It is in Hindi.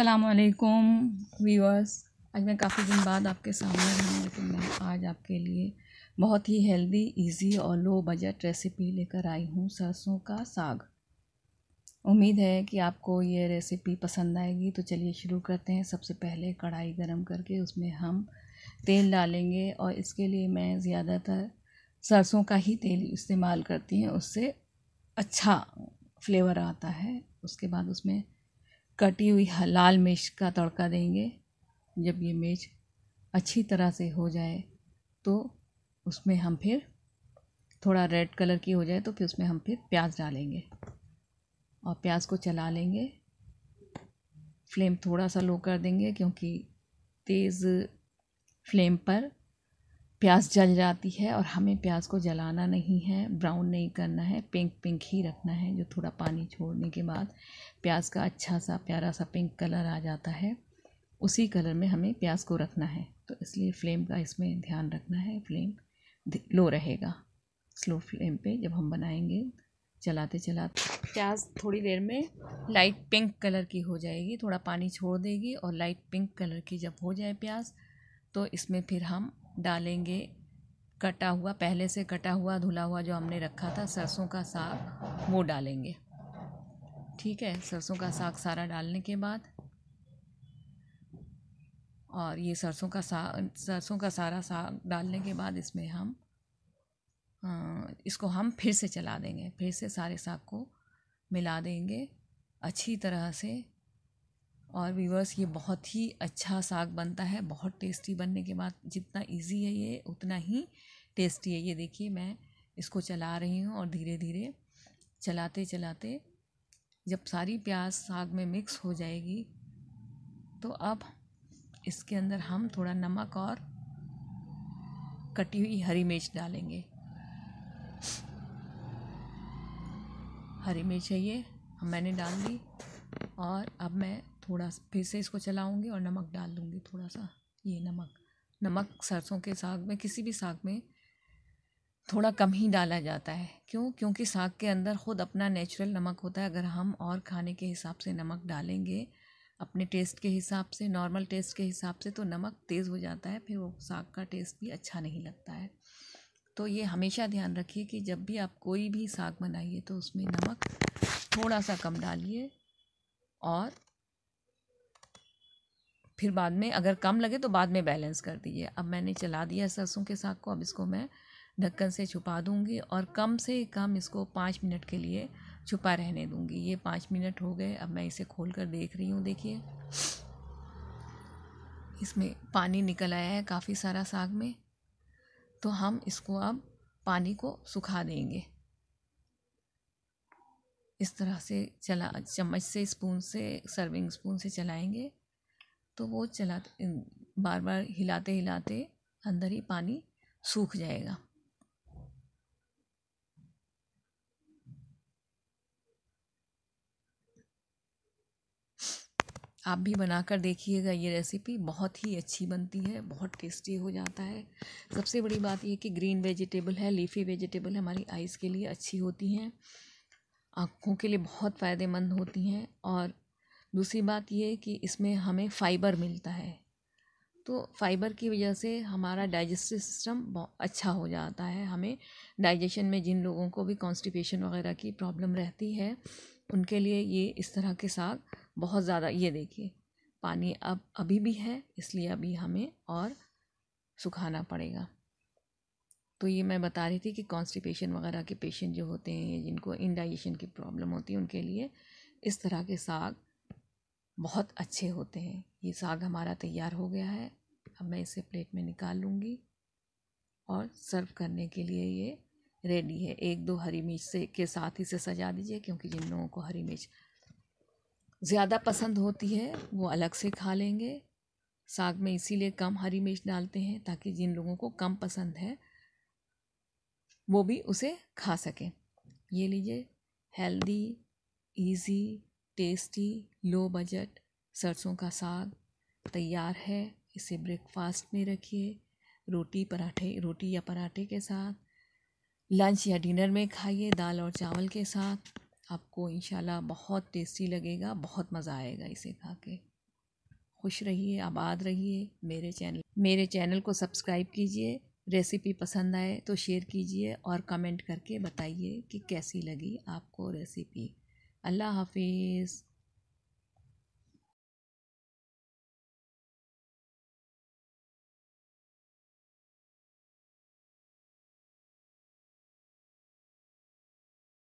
असलकुम व्यूअर्स आज मैं काफ़ी दिन बाद आपके सामने हूँ लेकिन मैं आज आपके लिए बहुत ही हेल्दी इजी और लो बजट रेसिपी लेकर आई हूँ सरसों का साग उम्मीद है कि आपको ये रेसिपी पसंद आएगी तो चलिए शुरू करते हैं सबसे पहले कढ़ाई गरम करके उसमें हम तेल डालेंगे और इसके लिए मैं ज़्यादातर सरसों का ही तेल इस्तेमाल करती हूँ उससे अच्छा फ्लेवर आता है उसके बाद उसमें कटी हुई लाल मिर्च का तड़का देंगे जब ये मिर्च अच्छी तरह से हो जाए तो उसमें हम फिर थोड़ा रेड कलर की हो जाए तो फिर उसमें हम फिर प्याज डालेंगे और प्याज को चला लेंगे फ्लेम थोड़ा सा लो कर देंगे क्योंकि तेज़ फ्लेम पर प्याज जल जाती है और हमें प्याज को जलाना नहीं है ब्राउन नहीं करना है पिंक पिंक ही रखना है जो थोड़ा पानी छोड़ने के बाद प्याज का अच्छा सा प्यारा सा पिंक कलर आ जाता है उसी कलर में हमें प्याज को रखना है तो इसलिए फ्लेम का इसमें ध्यान रखना है फ्लेम लो रहेगा स्लो फ्लेम पे जब हम बनाएंगे चलाते चलाते प्याज थोड़ी देर में लाइट पिंक कलर की हो जाएगी थोड़ा पानी छोड़ देगी और लाइट पिंक कलर की जब हो जाए प्याज तो इसमें फिर हम डालेंगे कटा हुआ पहले से कटा हुआ धुला हुआ जो हमने रखा था सरसों का साग वो डालेंगे ठीक है सरसों का साग सारा डालने के बाद और ये सरसों का साग सरसों का सारा साग डालने के बाद इसमें हम इसको हम फिर से चला देंगे फिर से सारे साग को मिला देंगे अच्छी तरह से और वीवर्स ये बहुत ही अच्छा साग बनता है बहुत टेस्टी बनने के बाद जितना इजी है ये उतना ही टेस्टी है ये देखिए मैं इसको चला रही हूँ और धीरे धीरे चलाते चलाते जब सारी प्याज साग में मिक्स हो जाएगी तो अब इसके अंदर हम थोड़ा नमक और कटी हुई हरी मिर्च डालेंगे हरी मिर्च है ये मैंने डाल दी और अब मैं थोड़ा फिर से इसको चलाऊँगी और नमक डाल दूँगी थोड़ा सा ये नमक नमक सरसों के साग में किसी भी साग में थोड़ा कम ही डाला जाता है क्यों क्योंकि साग के अंदर ख़ुद अपना नेचुरल नमक होता है अगर हम और खाने के हिसाब से नमक डालेंगे अपने टेस्ट के हिसाब से नॉर्मल टेस्ट के हिसाब से तो नमक तेज़ हो जाता है फिर वो साग का टेस्ट भी अच्छा नहीं लगता है तो ये हमेशा ध्यान रखिए कि जब भी आप कोई भी साग बनाइए तो उसमें नमक थोड़ा सा कम डालिए और फिर बाद में अगर कम लगे तो बाद में बैलेंस कर दीजिए अब मैंने चला दिया सरसों के साग को अब इसको मैं ढक्कन से छुपा दूंगी और कम से कम इसको पाँच मिनट के लिए छुपा रहने दूंगी ये पाँच मिनट हो गए अब मैं इसे खोल कर देख रही हूँ देखिए इसमें पानी निकल आया है काफ़ी सारा साग में तो हम इसको अब पानी को सुखा देंगे इस तरह से चला चम्मच से स्पून से सर्विंग स्पून से चलाएंगे तो वो चलाते बार बार हिलाते हिलाते अंदर ही पानी सूख जाएगा आप भी बनाकर देखिएगा ये रेसिपी बहुत ही अच्छी बनती है बहुत टेस्टी हो जाता है सबसे बड़ी बात यह कि ग्रीन वेजिटेबल है लीफी वेजिटेबल हमारी आइज़ के लिए अच्छी होती हैं आँखों के लिए बहुत फ़ायदेमंद होती हैं और दूसरी बात ये कि इसमें हमें फ़ाइबर मिलता है तो फाइबर की वजह से हमारा डाइजेस्टिव सिस्टम अच्छा हो जाता है हमें डाइजेशन में जिन लोगों को भी कॉन्स्टिपेशन वगैरह की प्रॉब्लम रहती है उनके लिए ये इस तरह के साग बहुत ज़्यादा ये देखिए पानी अब अभी भी है इसलिए अभी हमें और सुखाना पड़ेगा तो ये मैं बता रही थी कि कॉन्स्टिपेशन वगैरह के पेशेंट जो होते हैं जिनको इनडाइजेशन की प्रॉब्लम होती है उनके लिए इस तरह के साग बहुत अच्छे होते हैं ये साग हमारा तैयार हो गया है अब मैं इसे प्लेट में निकाल लूँगी और सर्व करने के लिए ये रेडी है एक दो हरी मिर्च से के साथ इसे सजा दीजिए क्योंकि जिन लोगों को हरी मिर्च ज़्यादा पसंद होती है वो अलग से खा लेंगे साग में इसीलिए कम हरी मिर्च डालते हैं ताकि जिन लोगों को कम पसंद है वो भी उसे खा सकें ये लीजिए healthy easy tasty low budget सरसों का साग तैयार है इसे ब्रेकफास्ट में रखिए रोटी पराठे रोटी या पराठे के साथ लंच या डिनर में खाइए दाल और चावल के साथ आपको इन बहुत टेस्टी लगेगा बहुत मज़ा आएगा इसे खा के खुश रहिए आबाद रहिए मेरे चैनल मेरे चैनल को सब्सक्राइब कीजिए रेसिपी पसंद आए तो शेयर कीजिए और कमेंट करके बताइए कि कैसी लगी आपको रेसिपी अल्लाह हाफिज़